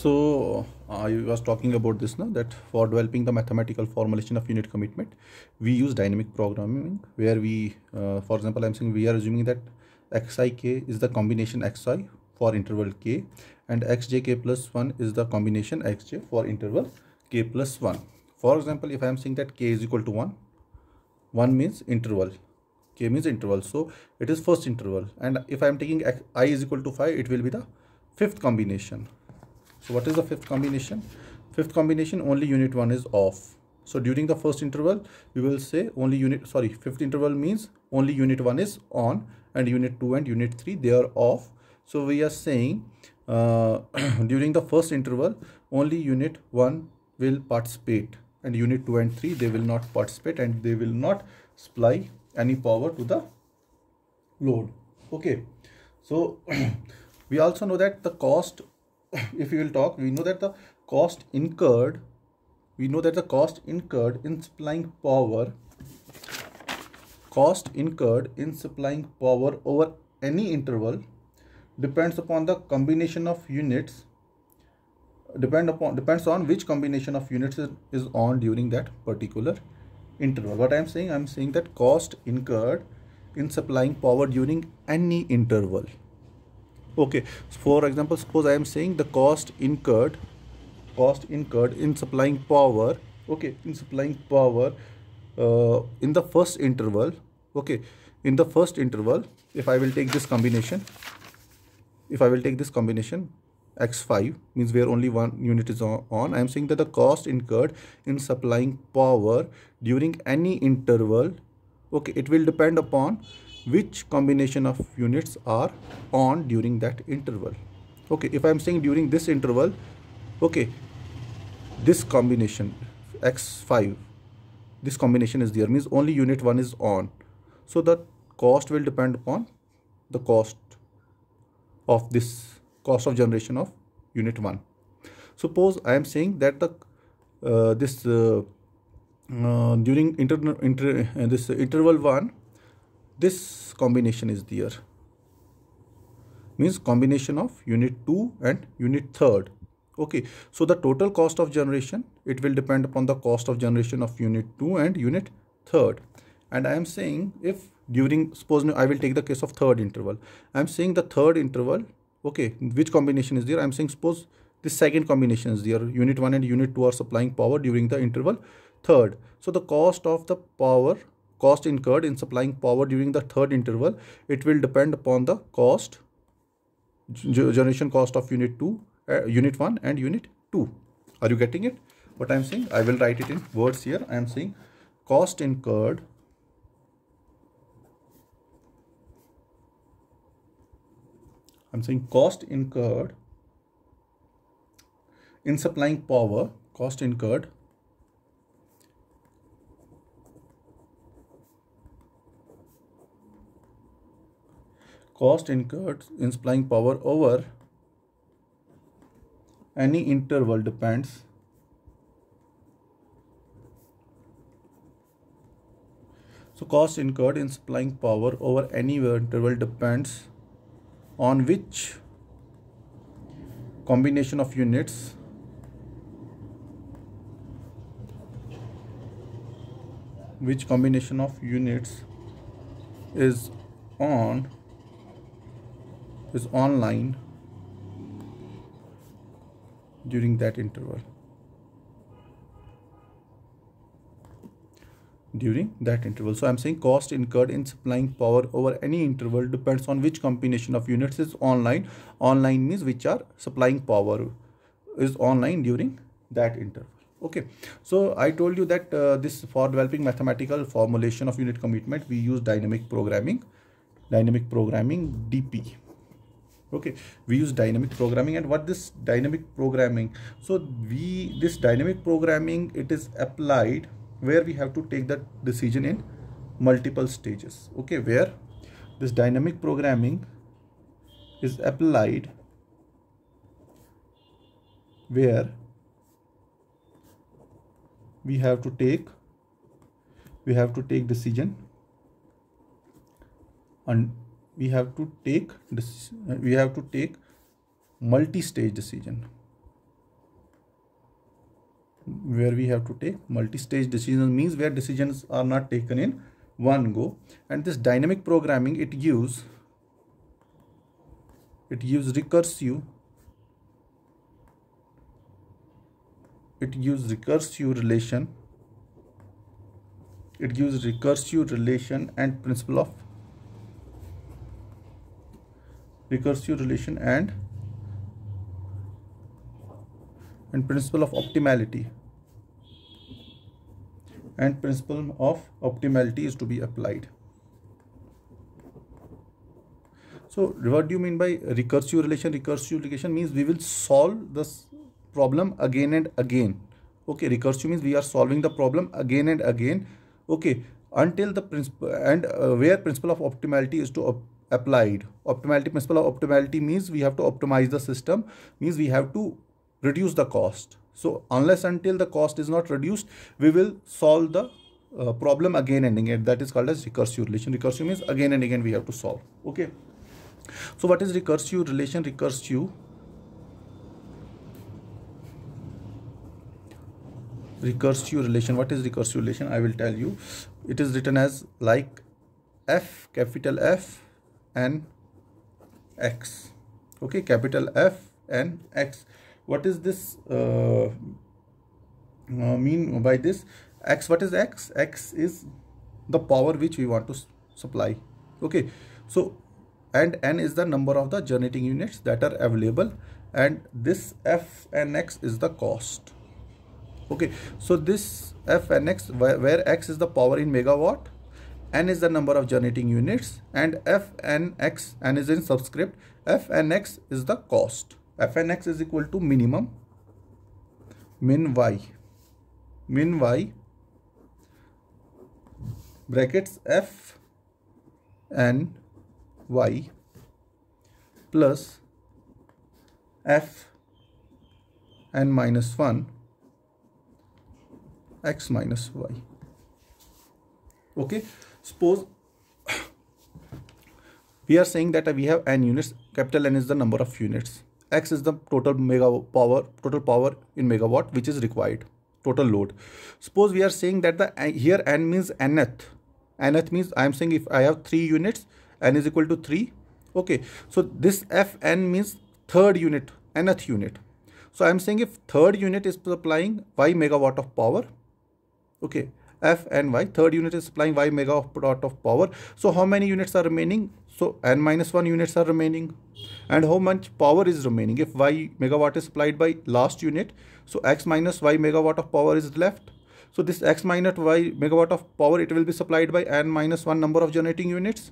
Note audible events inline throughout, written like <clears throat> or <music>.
So uh, I was talking about this now that for developing the mathematical formulation of unit commitment, we use dynamic programming where we, uh, for example, I'm saying we are assuming that xik is the combination xi for interval k and xjk plus 1 is the combination xj for interval k plus 1. For example, if I am saying that k is equal to 1, 1 means interval k means interval so it is first interval and if i am taking i is equal to 5 it will be the fifth combination so what is the fifth combination? Fifth combination only unit 1 is off. So during the first interval, we will say only unit, sorry, fifth interval means only unit 1 is on and unit 2 and unit 3, they are off. So we are saying uh, <clears throat> during the first interval, only unit 1 will participate and unit 2 and 3, they will not participate and they will not supply any power to the load. Okay. So <clears throat> we also know that the cost <laughs> if you will talk, we know that the cost incurred, we know that the cost incurred in supplying power, cost incurred in supplying power over any interval depends upon the combination of units depend upon depends on which combination of units is, is on during that particular interval what i am saying i am saying that cost incurred in supplying power during any interval okay for example suppose i am saying the cost incurred cost incurred in supplying power okay in supplying power uh, in the first interval okay in the first interval if i will take this combination if i will take this combination x5 means where only one unit is on i am saying that the cost incurred in supplying power during any interval okay it will depend upon which combination of units are on during that interval okay if i am saying during this interval okay this combination x5 this combination is there means only unit 1 is on so the cost will depend upon the cost of this cost of generation of unit 1 suppose i am saying that the uh, this uh, uh, during inter, inter uh, this interval 1 this combination is there means combination of unit 2 and unit 3rd okay so the total cost of generation it will depend upon the cost of generation of unit 2 and unit 3rd and I am saying if during suppose I will take the case of third interval I am saying the third interval okay which combination is there I am saying suppose the second combination is there unit 1 and unit 2 are supplying power during the interval third so the cost of the power cost incurred in supplying power during the third interval. It will depend upon the cost, generation cost of unit 2, uh, unit 1 and unit 2. Are you getting it? What I am saying? I will write it in words here. I am saying cost incurred I'm saying cost incurred in supplying power, cost incurred cost incurred in supplying power over any interval depends So cost incurred in supplying power over any interval depends on which combination of units which combination of units is on is online during that interval during that interval so i'm saying cost incurred in supplying power over any interval depends on which combination of units is online online means which are supplying power is online during that interval okay so i told you that uh, this for developing mathematical formulation of unit commitment we use dynamic programming dynamic programming dp okay we use dynamic programming and what this dynamic programming so we this dynamic programming it is applied where we have to take that decision in multiple stages okay where this dynamic programming is applied where we have to take we have to take decision and we have to take uh, we have to take multi-stage decision where we have to take multi-stage decisions means where decisions are not taken in one go and this dynamic programming it gives it gives recursive it gives recursive relation it gives recursive relation and principle of recursive relation and and principle of optimality and principle of optimality is to be applied so what do you mean by recursive relation recursive relation means we will solve this problem again and again okay recursive means we are solving the problem again and again okay until the principle and uh, where principle of optimality is to applied. Optimality principle of optimality means we have to optimize the system, means we have to reduce the cost. So unless until the cost is not reduced, we will solve the uh, problem again and again. That is called as recursive relation. Recursive means again and again we have to solve. Okay. So what is recursive relation? Recursive recursive relation what is recursive relation i will tell you it is written as like f capital f and X. Okay, capital F and X. What is this uh, uh, mean by this? X, what is X? X is the power which we want to supply. Okay, so and N is the number of the generating units that are available and this F and X is the cost. Okay, so this F and X where X is the power in megawatt n is the number of generating units and fnx n is in subscript fnx is the cost fnx is equal to minimum min y min y brackets f n y plus f n minus 1 x minus y okay suppose we are saying that we have n units capital n is the number of units x is the total mega power total power in megawatt which is required total load suppose we are saying that the here n means nth nth means i am saying if i have 3 units n is equal to 3 okay so this fn means third unit nth unit so i am saying if third unit is supplying y megawatt of power okay F and Y. Third unit is supplying Y megawatt of power. So how many units are remaining? So N minus 1 units are remaining. And how much power is remaining? If Y megawatt is supplied by last unit, so X minus Y megawatt of power is left. So this X minus Y megawatt of power, it will be supplied by N minus 1 number of generating units.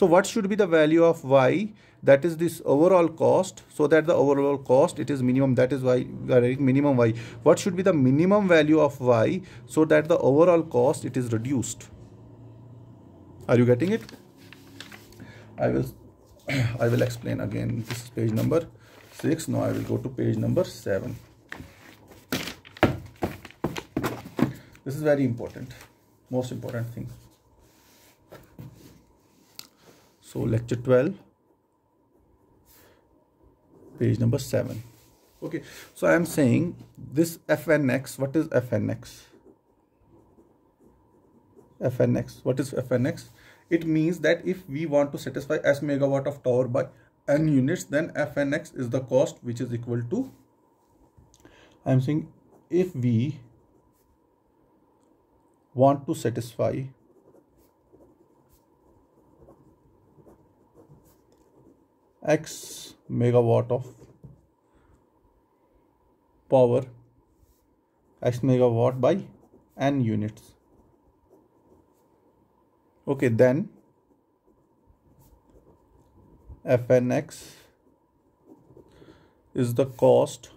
So what should be the value of y? That is this overall cost. So that the overall cost, it is minimum. That is why we are writing minimum y. What should be the minimum value of y? So that the overall cost, it is reduced. Are you getting it? I will, <clears throat> I will explain again. This is page number 6. Now I will go to page number 7. This is very important. Most important thing. So lecture 12, page number 7. Okay, so I am saying this fnx, what is fnx? fnx, what is fnx? It means that if we want to satisfy s megawatt of tower by n units, then fnx is the cost which is equal to, I am saying if we want to satisfy x megawatt of power x megawatt by n units okay then fnx is the cost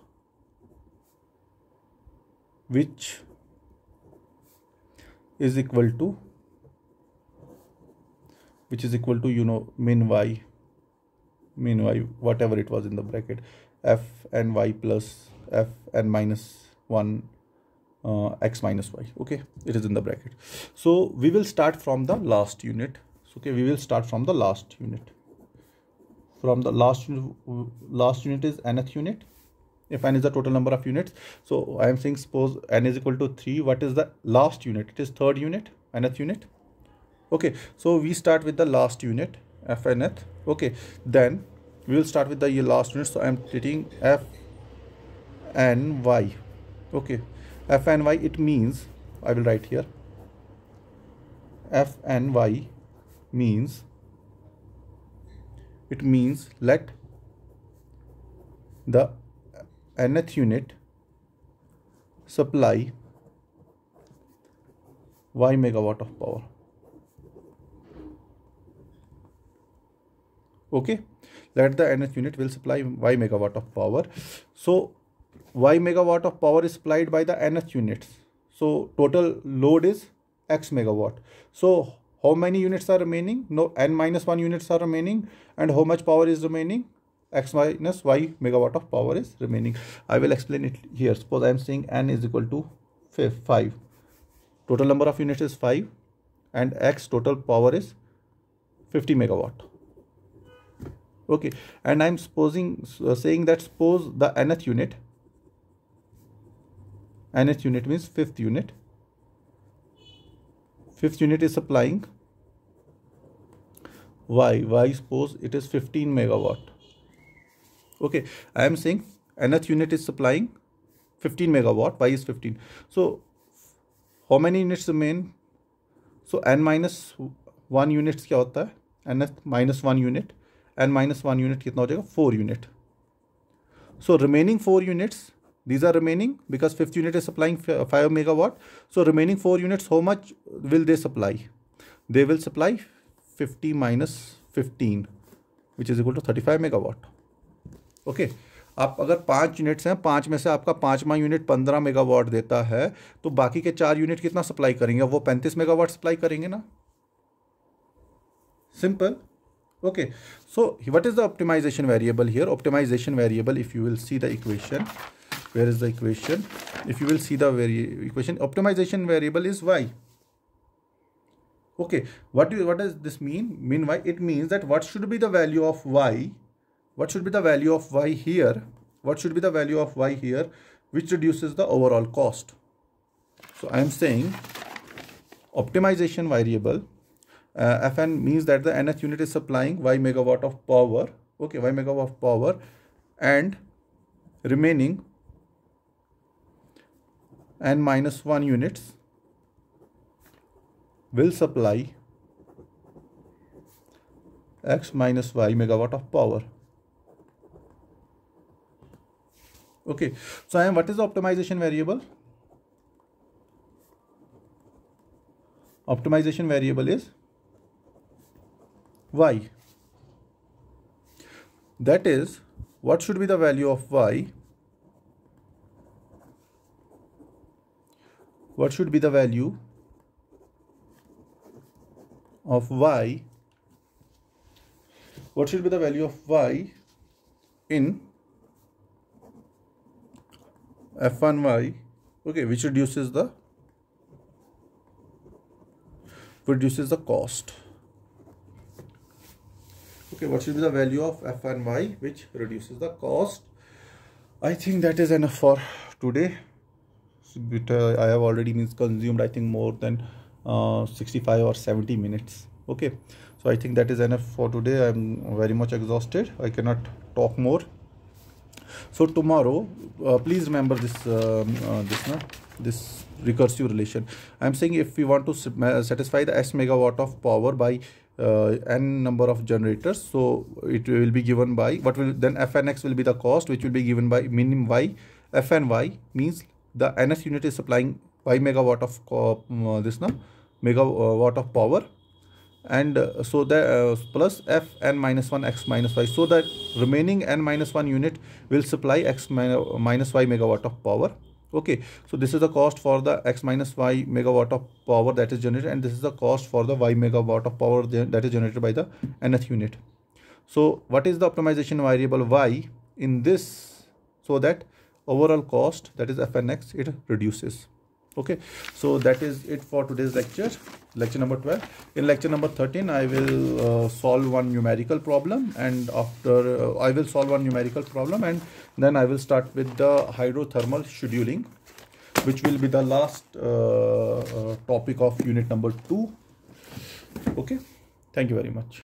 which is equal to which is equal to you know min y mean y whatever it was in the bracket f and y plus f and minus 1 uh, x minus y okay it is in the bracket so we will start from the last unit so, okay we will start from the last unit from the last last unit is nth unit if n is the total number of units so i am saying suppose n is equal to 3 what is the last unit it is third unit nth unit okay so we start with the last unit fnth okay then we will start with the last unit so i am treating f and y okay f and y it means i will write here f and y means it means let the nth unit supply y megawatt of power okay that the Nth unit will supply y megawatt of power so y megawatt of power is supplied by the Nth units so total load is x megawatt so how many units are remaining no n minus 1 units are remaining and how much power is remaining x minus y megawatt of power is remaining i will explain it here suppose i am saying n is equal to 5 total number of units is 5 and x total power is 50 megawatt okay and i'm supposing uh, saying that suppose the nth unit nth unit means fifth unit fifth unit is supplying y y suppose it is 15 megawatt okay i am saying nth unit is supplying 15 megawatt y is 15 so how many units remain so n one units. Units क्या होता one unit. And minus one unit कितना हो जाएगा four unit so remaining four units these are remaining because fifth unit is supplying five mega watt so remaining four units how much will they supply they will supply fifty minus fifteen which is equal to thirty five mega watt okay आप अगर पाँच units हैं पाँच में से आपका पाँचवा unit पंद्रह मेगावाट देता है तो बाकी के चार यूनिट कितना सप्लाई करेंगे वो पैंतीस मेगावाट सप्लाई करेंगे ना simple okay so what is the optimization variable here optimization variable if you will see the equation where is the equation if you will see the equation optimization variable is y okay what do you, what does this mean mean it means that what should be the value of y what should be the value of y here what should be the value of y here which reduces the overall cost so i am saying optimization variable uh, Fn means that the nth unit is supplying Y megawatt of power, okay, Y megawatt of power and remaining N minus 1 units will supply X minus Y megawatt of power. Okay, so I am, what is the optimization variable? optimization variable is y. That is, what should be the value of y? What should be the value of y? What should be the value of y in f1y, okay, which reduces the reduces the cost okay what should be the value of f and y which reduces the cost i think that is enough for today but uh, i have already means consumed i think more than uh, 65 or 70 minutes okay so i think that is enough for today i'm very much exhausted i cannot talk more so tomorrow uh, please remember this um, uh, this this recursive relation i'm saying if we want to satisfy the s megawatt of power by uh, n number of generators so it will be given by what will then fnx will be the cost which will be given by minimum y fny means the ns unit is supplying y megawatt of mm, uh, this now megawatt uh, of power and uh, so the uh, plus f n minus 1 x minus y so that remaining n minus 1 unit will supply x minus y megawatt of power okay so this is the cost for the x minus y megawatt of power that is generated and this is the cost for the y megawatt of power that is generated by the nth unit so what is the optimization variable y in this so that overall cost that is fnx it reduces okay so that is it for today's lecture lecture number 12 in lecture number 13 i will uh, solve one numerical problem and after uh, i will solve one numerical problem and then i will start with the hydrothermal scheduling which will be the last uh, uh topic of unit number 2 okay thank you very much